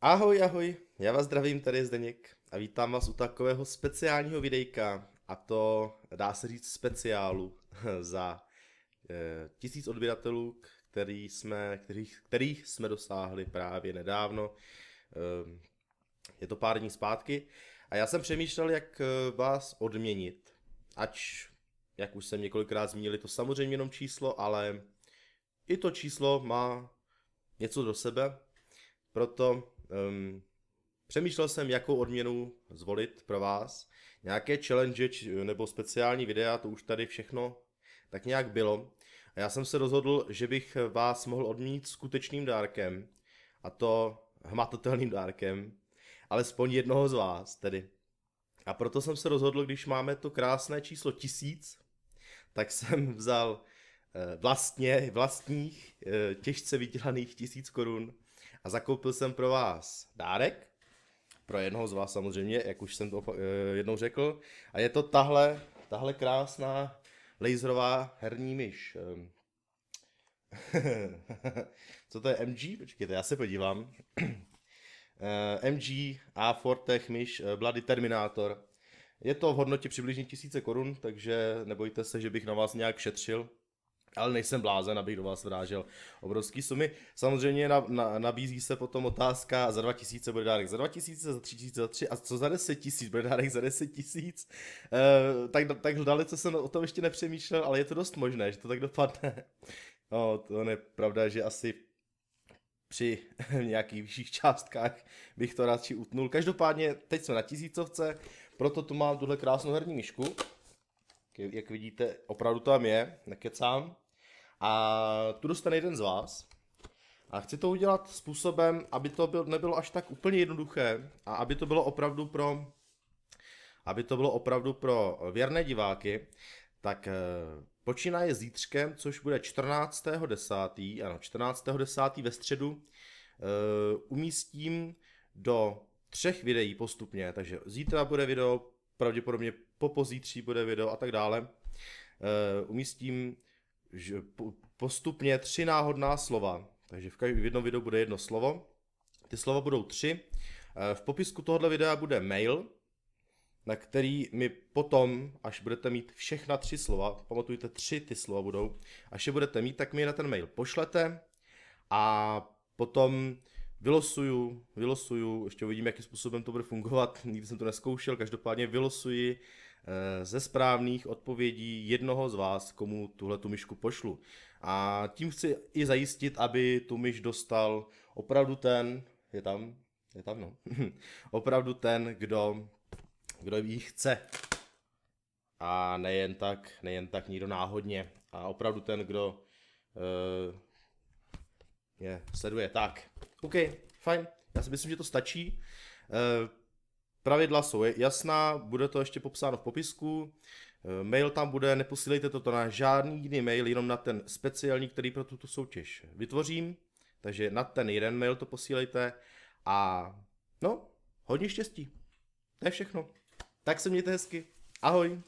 Ahoj, ahoj, já vás zdravím, tady je Zdeněk a vítám vás u takového speciálního videjka a to dá se říct speciálu za eh, tisíc odběratelů, který jsme, kterých, kterých jsme dosáhli právě nedávno. Eh, je to pár dní zpátky a já jsem přemýšlel, jak eh, vás odměnit, ač, jak už jsem několikrát zmínil, to samozřejmě jenom číslo, ale i to číslo má něco do sebe, proto Um, přemýšlel jsem, jakou odměnu zvolit pro vás. Nějaké challenge nebo speciální videa, to už tady všechno tak nějak bylo. A já jsem se rozhodl, že bych vás mohl odměnit skutečným dárkem. A to hmatatelným dárkem. Alespoň jednoho z vás tedy. A proto jsem se rozhodl, když máme to krásné číslo tisíc, tak jsem vzal eh, vlastně vlastních eh, těžce vydělaných tisíc korun a zakoupil jsem pro vás dárek, pro jednoho z vás samozřejmě, jak už jsem to eh, jednou řekl. A je to tahle, tahle krásná laserová herní myš. Ehm. Co to je MG? Počkejte, já se podívám. MG A4 Tech myš eh, Bloody Terminator. Je to v hodnotě přibližně tisíce korun, takže nebojte se, že bych na vás nějak šetřil ale nejsem blázen, abych do vás vrážel obrovský sumy. Samozřejmě na, na, nabízí se potom otázka, za 2000 bude dárek za 2000, za 3000, za 3 a co za 10 000 bude dárek za 10 tisíc. E, tak, tak dalece jsem o tom ještě nepřemýšlel, ale je to dost možné, že to tak dopadne. No, to je pravda, že asi při nějakých vyšších částkách bych to radši utnul. Každopádně teď jsme na tisícovce, proto tu mám tuhle krásnou herní myšku. Jak vidíte, opravdu tam je, nekecám. A tu dostane jeden z vás. A chci to udělat způsobem, aby to byl, nebylo až tak úplně jednoduché a aby to bylo opravdu pro aby to bylo opravdu pro věrné diváky, tak eh, počínaje zítřkem, což bude 14.10. Ano, 14.10. ve středu eh, umístím do třech videí postupně, takže zítra bude video, pravděpodobně po pozítří bude video a tak dále. Eh, umístím že postupně tři náhodná slova. Takže v, každém, jednom videu bude jedno slovo. Ty slova budou tři. Eh, v popisku tohoto videa bude mail, na který mi potom, až budete mít všechna tři slova, pamatujte, tři ty slova budou, až je budete mít, tak mi je na ten mail pošlete a potom vylosuju, vylosuju, ještě uvidím, jakým způsobem to bude fungovat, nikdy jsem to neskoušel, každopádně vylosuji eh, ze správných odpovědí jednoho z vás, komu tuhle tu myšku pošlu. A tím chci i zajistit, aby tu myš dostal opravdu ten, je tam, je tam no, opravdu ten, kdo, kdo ji chce. A nejen tak, nejen tak nikdo náhodně. A opravdu ten, kdo uh, je sleduje. Tak, OK, fajn. Já si myslím, že to stačí. Eh, pravidla jsou jasná, bude to ještě popsáno v popisku. Eh, mail tam bude, neposílejte toto na žádný jiný mail, jenom na ten speciální, který pro tuto soutěž vytvořím. Takže na ten jeden mail to posílejte a no, hodně štěstí. To je všechno. Tak se mějte hezky. Ahoj.